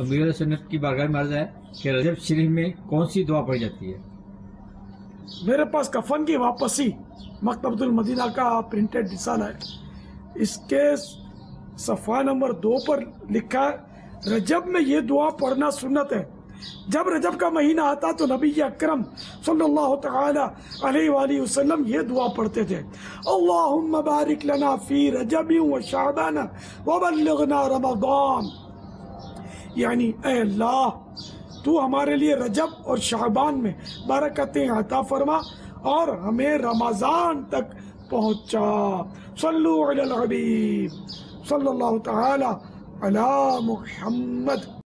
अमीर सुन्नत की बारगाह में है कि रजब शरीफ में कौन सी दुआ पढ़ी जाती है मेरे पास कफन की वापसी मकतबतुल मदीना का प्रिंटेड रिसाला है इसके सफ़ा नंबर दो पर लिखा रजब में ये दुआ पढ़ना सुन्नत है जब रजब का महीना आता तो नबी अक्रम सल्लल्लाहु ये दुआ पढ़ते थे अल्लाहुम्मा लना फी रजबी व शाबाना व बल्लिगना یعنی اے اللہ تو ہمارے لیے رجب اور شعبان میں برکتیں عطا فرما اور ہمیں رمضان تک پہنچا صلو علی الحبیب صلی اللہ تعالی علی محمد